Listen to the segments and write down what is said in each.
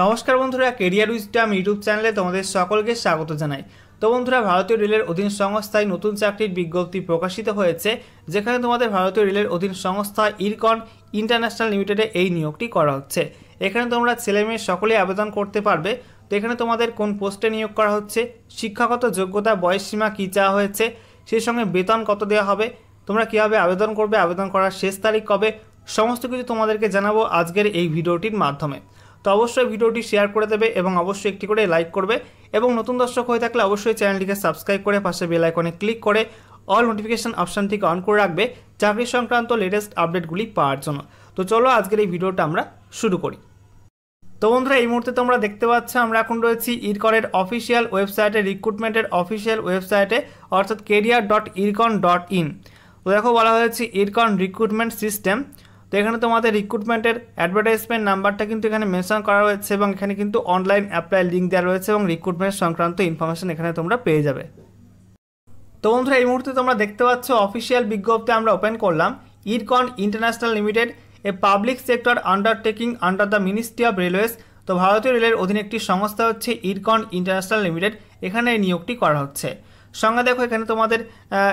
নমস্কার বন্ধুরা career উইস্টাম YouTube চ্যানেলে তোমাদের সকলকে স্বাগত জানাই তো বন্ধুরা ভারতীয় রেলের অধীন সংস্থায় নতুন চাকরির বিজ্ঞপ্তি প্রকাশিত হয়েছে যেখানে তোমাদের ভারতীয় রেলের অধীন সংস্থা ইরকন ইন্টারন্যাশনাল লিমিটেডে এই নিয়োগটি করা হচ্ছে এখানে তোমরা ছেলে মেয়ে সকলেই আবেদন করতে পারবে তো এখানে তোমাদের কোন পোস্টে নিয়োগ করা হচ্ছে শিক্ষাগত যোগ্যতা বয়সসীমা কী চাওয়া হয়েছে সেই সঙ্গে বেতন কত দেওয়া হবে তোমরা কীভাবে আবেদন করবে আবেদন করার শেষ তারিখ কবে সমস্ত কিছু তোমাদেরকে জানাবো আজকের এই ভিডিওটির মাধ্যমে তো অবশ্যই ভিডিওটি শেয়ার করে দেবে এবং অবশ্যই একটি করে লাইক করবে এবং নতুন দর্শক হয়ে থাকলে অবশ্যই চ্যানেলটিকে সাবস্ক্রাইব করে পাশে বেল আইকনে ক্লিক করে অল নোটিফিকেশান অপশানটিকে অন করে রাখবে চাকরি সংক্রান্ত লেটেস্ট আপডেটগুলি পাওয়ার জন্য তো চলো আজকের এই ভিডিওটা আমরা শুরু করি তো বন্ধুরা এই মুহূর্তে তোমরা দেখতে পাচ্ছ আমরা এখন রয়েছি ইরকনের অফিসিয়াল ওয়েবসাইটে রিক্রুটমেন্টের অফিসিয়াল ওয়েবসাইটে অর্থাৎ career dot Ircon dot in তো দেখো বলা হয়েছে ইরকন রিক্রুটমেন্ট সিস্টেম তো এখানে তোমাদের রিক্রুটমেন্টের অ্যাডভার্টাইজমেন্ট নাম্বারটা কিন্তু এখানে মেনশন করা রয়েছে এবং এখানে কিন্তু অনলাইন অ্যাপ্লাই লিঙ্ক দেওয়া রয়েছে এবং রিক্রুটমেন্ট সংক্রান্ত ইনফরমেশন এখানে তোমরা পেয়ে যাবে তো বন্ধুরা এই মুহূর্তে তোমরা দেখতে পাচ্ছ অফিসিয়াল বিজ্ঞপ্তি আমরা ওপেন করলাম Ircon international limited a public sector undertaking under the ministry of railways তো ভারতীয় রেলের অধীনে একটি সংস্থা হচ্ছে ইরকন ইন্টারন্যাশনাল লিমিটেড এখানে নিয়োগটি করা হচ্ছে সঙ্গে দেখো এখানে তোমাদের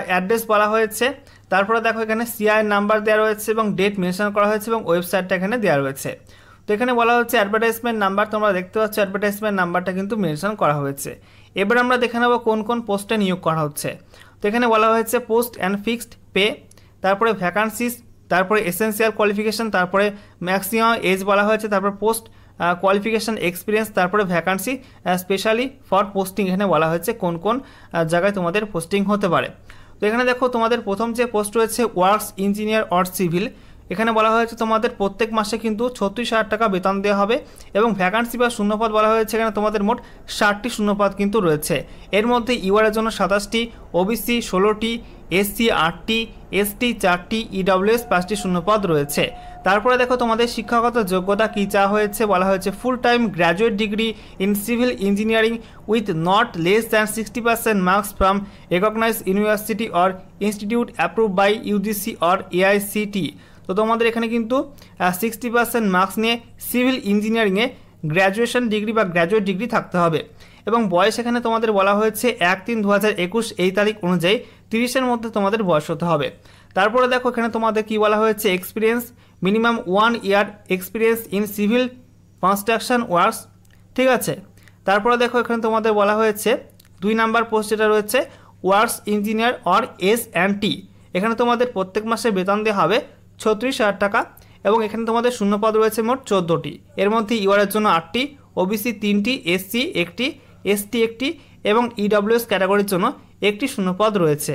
অ্যাড্রেস বলা হয়েছে তারপরে দেখো এখানে সিআই নাম্বার দেওয়া রয়েছে এবং ডেট মেনশন করা হয়েছে এবং ওয়েবসাইটটা এখানে দেওয়া রয়েছে তো এখানে বলা হচ্ছে অ্যাডভার্টাইজমেন্ট নাম্বার তোমরা দেখতে পাচ্ছ অ্যাডভার্টাইজমেন্ট নাম্বারটা কিন্তু মেনশন করা হয়েছে এবার আমরা দেখে নেবো কোন কোন পোস্টে নিয়োগ করা হচ্ছে তো এখানে বলা হয়েছে পোস্ট অ্যান্ড ফিক্সড পে তারপরে ভ্যাকান্সিস তারপরে এসেন্সিয়াল কোয়ালিফিকেশান তারপরে ম্যাক্সিমাম এজ বলা হয়েছে তারপর পোস্ট কোয়ালিফিকেশান এক্সপিরিয়েন্স তারপরে ভ্যাকান্সি স্পেশালি ফর পোস্টিং এখানে বলা হয়েছে কোন কোন জায়গায় তোমাদের পোস্টিং হতে পারে তো এখানে দেখো তোমাদের প্রথম যে পোস্ট রয়েছে ওয়ার্কস ইঞ্জিনিয়ার অর সিভিল এখানে বলা হয়েছে তোমাদের প্রত্যেক মাসে কিন্তু ছত্রিশ হাজার টাকা বেতন দেওয়া হবে এবং ভ্যাকান্সি বা শূন্যপদ বলা হয়েছে এখানে তোমাদের মোট ষাটটি শূন্যপদ কিন্তু রয়েছে এর মধ্যে ইউআরের জন্য সাতাশটি ওবিসি ষোলোটি এসসি আটটি এসটি চারটি ইডাব্লিউএস পাঁচটি শূন্যপদ রয়েছে তারপরে দেখো তোমাদের শিক্ষাগত যোগ্যতা কী চা হয়েছে বলা হয়েছে full time graduate degree in civil engineering with not less than sixty percent marks from recognise university or institute approve by UGC or AICTE তো তোমাদের এখানে কিন্তু সিক্সটি পার্সেন্ট মার্কস নিয়ে সিভিল ইঞ্জিনিয়ারিংয়ে গ্র্যাজুয়েশন ডিগ্রি বা গ্র্যাজুয়েট ডিগ্রি থাকতে হবে এবং বয়স এখানে তোমাদের বলা হয়েছে এক তিন দু এই তারিখ অনুযায়ী তিরিশের মধ্যে তোমাদের বয়স হতে হবে তারপরে দেখো এখানে তোমাদের কি বলা হয়েছে experience minimum one year experience in civil construction works ঠিক আছে তারপরে দেখো এখানে তোমাদের বলা হয়েছে দুই নাম্বার পোস্ট যেটা রয়েছে works engineer or S and T এখানে তোমাদের প্রত্যেক মাসে বেতন দেওয়া হবে ছত্রিশ হাজার টাকা এবং এখানে তোমাদের শূন্যপদ রয়েছে মোট চোদ্দোটি এর মধ্যে ইউআরের e জন্য আটটি ওবিসি তিনটি এসসি একটি এসটি একটি এবং ইডব্লিউএস e ক্যাটাগরির জন্য একটি শূন্যপদ রয়েছে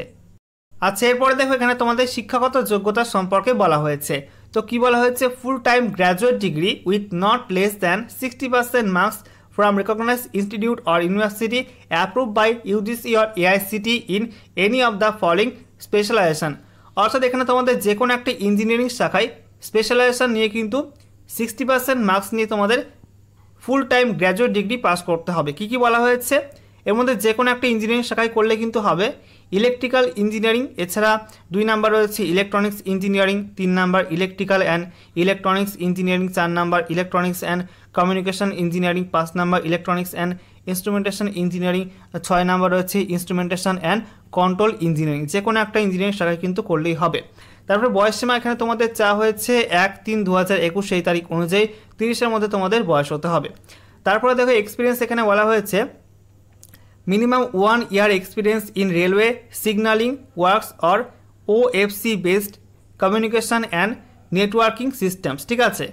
আচ্ছা এরপরে দেখো এখানে তোমাদের শিক্ষাগত যোগ্যতা সম্পর্কে বলা হয়েছে তো কি বলা হয়েছে full time graduate degree with not less than sixty percent marks from recognise institute or university approve by UGC or AICTE in any of the following specialisation অর্থাৎ এখানে তোমাদের যে কোনো একটা ইঞ্জিনিয়ারিং শাখায় স্পেশালাইজেশন নিয়ে কিন্তু সিক্সটি পার্সেন্ট মার্কস নিয়ে তোমাদের full time graduate degree pass করতে হবে কি কি বলা হয়েছে এর মধ্যে যে কোনো একটা ইঞ্জিনিয়ারিং শাখায় করলে কিন্তু হবে ইলেকট্রিক্যাল ইঞ্জিনিয়ারিং এছাড়া দুই নাম্বার রয়েছে ইলেকট্রনিক্স ইঞ্জিনিয়ারিং তিন number electrical and electronics engineering চার number electronics and communication engineering পাঁচ number electronics and instrumentation engineering ছয় নাম্বার রয়েছে ইনস্ট্রুমেন্টেশন অ্যান্ড কন্ট্রোল ইঞ্জিনিয়ারিং যে কোনো একটা ইঞ্জিনিয়ারিং শাখায় কিন্তু করলেই হবে তারপরে বয়সসীমা এখানে তোমাদের চা হয়েছে এক তিন দু হাজার একুশ সেই তারিখ অনুযায়ী তিরিশের মধ্যে তোমাদের বয়স হতে হবে তারপরে দেখো এক্সপিরিয়েন্স এখানে বলা হয়েছে minimum one year experience in railway signalling works or OFC based communication and networking systems ঠিক আছে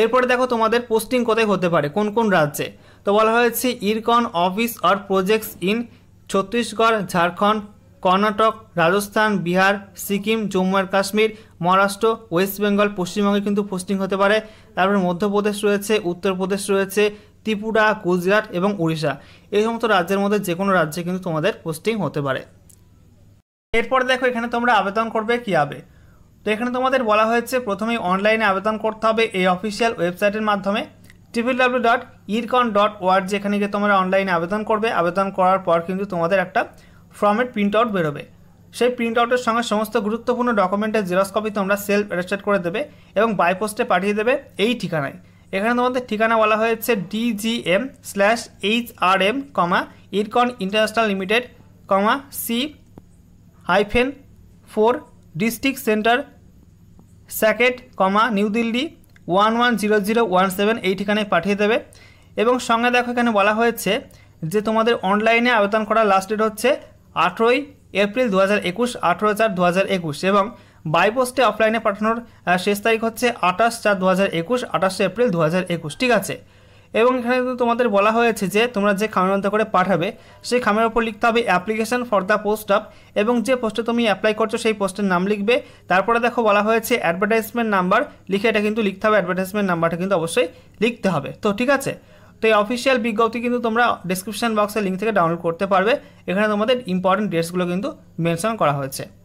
এরপরে দেখো তোমাদের পোস্টিং কোথায় হতে পারে কোন কোন রাজ্যে তো বলা হয়েছে Ircon office or projects in Chhattisgarh Jharkhand Karnataka Rajasthan Bihar Sikkim Jammu আর কাশ্মীর মহারাষ্ট্র ওয়েস্ট বেঙ্গল পশ্চিমবঙ্গে কিন্তু পোস্টিং হতে পারে তারপরে মধ্যপ্রদেশ রয়েছে উত্তরপ্রদেশ রয়েছে ত্রিপুরা গুজরাট এবং উড়িষ্যা এই সমস্ত রাজ্যের মধ্যে যে কোনো রাজ্যে কিন্তু তোমাদের পোস্টিং হতে পারে এরপর দেখো এখানে তোমরা আবেদন করবে কীভাবে তো এখানে তোমাদের বলা হয়েছে প্রথমেই অনলাইনে আবেদন করতে হবে এই অফিসিয়াল ওয়েবসাইটের মাধ্যমে triple W dot Ircon dot org যেখানে গিয়ে তোমরা অনলাইনে আবেদন করবে আবেদন করার পর কিন্তু তোমাদের একটা ফর্মের প্রিন্ট আউট বেরোবে সেই প্রিন্ট আউটের সঙ্গে সমস্ত গুরুত্বপূর্ণ ডকুমেন্টের জেরক্স কপি তোমরা সেলফ অ্যাটাস্টেড করে দেবে এবং বাইপোস্টে পাঠিয়ে দেবে এই ঠিকানায় এখানে তোমাদের ঠিকানা বলা হয়েছে DGM slash H R M comma Ircon international limited comma C hyphen four district centre Saket comma New Delhi one one zero zero one seven এই ঠিকানায় পাঠিয়ে দেবে এবং সঙ্গে দেখো এখানে বলা হয়েছে যে তোমাদের অনলাইনে আবেদন করার লাস্ট ডেট হচ্ছে আঠেরোই এপ্রিল দু হাজার একুশ আঠেরো চার দু হাজার একুশ এবং বাই পোস্টে অফলাইনে পাঠানোর শেষ তারিখ হচ্ছে আঠাশ চার দু হাজার একুশ আঠাশে এপ্রিল দু হাজার একুশ ঠিক আছে এবং এখানে কিন্তু তোমাদের বলা হয়েছে যে তোমরা যে খামের করে পাঠাবে সেই খামের ওপর লিখতে হবে application for the post of এবং যে পোস্টে তুমি অ্যাপ্লাই করছো সেই পোস্টের নাম লিখবে তারপরে দেখো বলা হয়েছে অ্যাডভার্টাইজমেন্ট নাম্বার লিখে এটা কিন্তু লিখতে হবে অ্যাডভার্টাইজমেন্ট নাম্বারটা কিন্তু অবশ্যই লিখতে হবে তো ঠিক আছে তো এই অফিসিয়াল বিজ্ঞপ্তি কিন্তু তোমরা ডিসক্রিপশান বক্সের লিঙ্ক থেকে ডাউনলোড করতে পারবে এখানে তোমাদের ইম্পর্টেন্ট ডেটসগুলো কিন্তু মেনশন করা হয়েছে